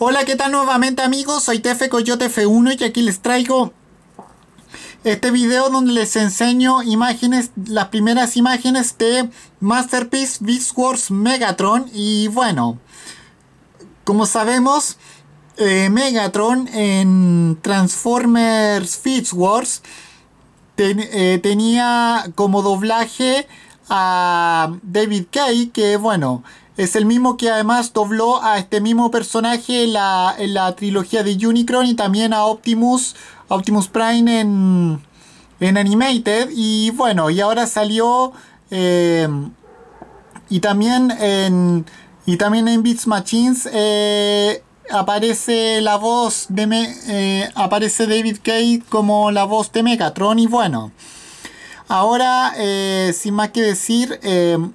Hola, ¿qué tal nuevamente amigos? Soy Tefe Coyote F1 y aquí les traigo este video donde les enseño imágenes, las primeras imágenes de Masterpiece Beast Wars Megatron y bueno, como sabemos, eh, Megatron en Transformers Beast Wars eh, tenía como doblaje a David Kay que bueno, es el mismo que además dobló a este mismo personaje en la, trilogía de Unicron y también a Optimus, Optimus Prime en, en Animated. Y bueno, y ahora salió... Em, y también en... Y también en Beats Machines eh, aparece la voz de Me eh, aparece David Cage como la voz de Megatron y bueno. Ahora, eh, sin más que decir, em,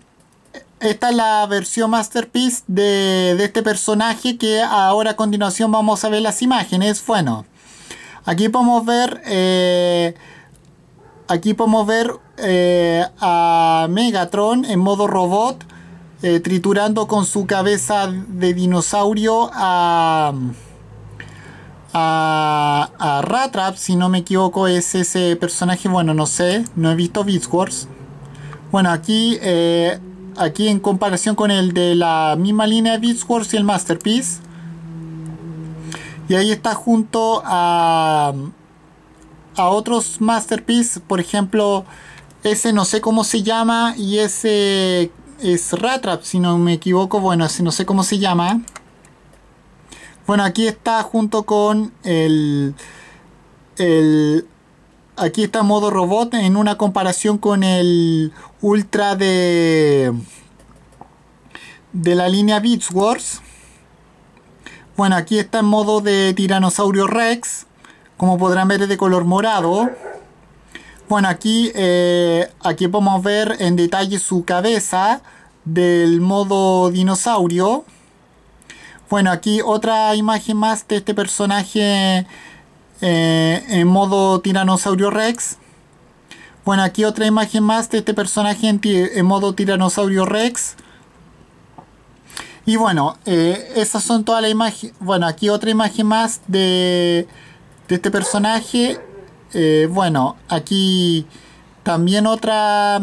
esta es la versión masterpiece de, este personaje que ahora a continuación vamos a ver las imágenes. Bueno, aquí podemos ver, eh, aquí podemos ver eh, a Megatron en modo robot eh, triturando con su cabeza de dinosaurio a, a, a Ratrap, si no me equivoco es ese personaje, bueno no sé, no he visto Beast Wars. Bueno, aquí aquí en comparación con el de la misma línea Beats y el Masterpiece. Y ahí está junto a, a otros Masterpiece, por ejemplo, ese no sé cómo se llama y ese es Ratrap, si no me equivoco, bueno, ese no sé cómo se llama. Bueno, aquí está junto con el, el aquí está modo robot en una comparación con el Ultra de de la línea Beats Wars. Bueno, aquí está en modo de Tiranosaurio Rex, como podrán ver es de color morado. Bueno, aquí, eh, aquí podemos ver en detalle su cabeza del modo dinosaurio. Bueno, aquí otra imagen más de este personaje eh, en modo tiranosaurio rex bueno aquí otra imagen más de este personaje en, modo tiranosaurio rex y bueno eh, esas son todas las imágenes bueno aquí otra imagen más de, este personaje eh, bueno aquí también otra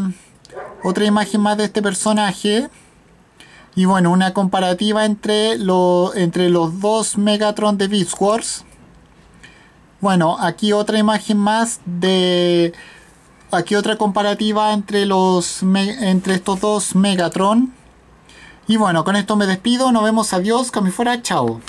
otra imagen más de este personaje y bueno, una comparativa entre, entre los dos Megatron de Beast Wars. Bueno, aquí otra imagen más de... Aquí otra comparativa entre, los, entre estos dos Megatron. Y bueno, con esto me despido. Nos vemos. Adiós. Cami fuera. Chao.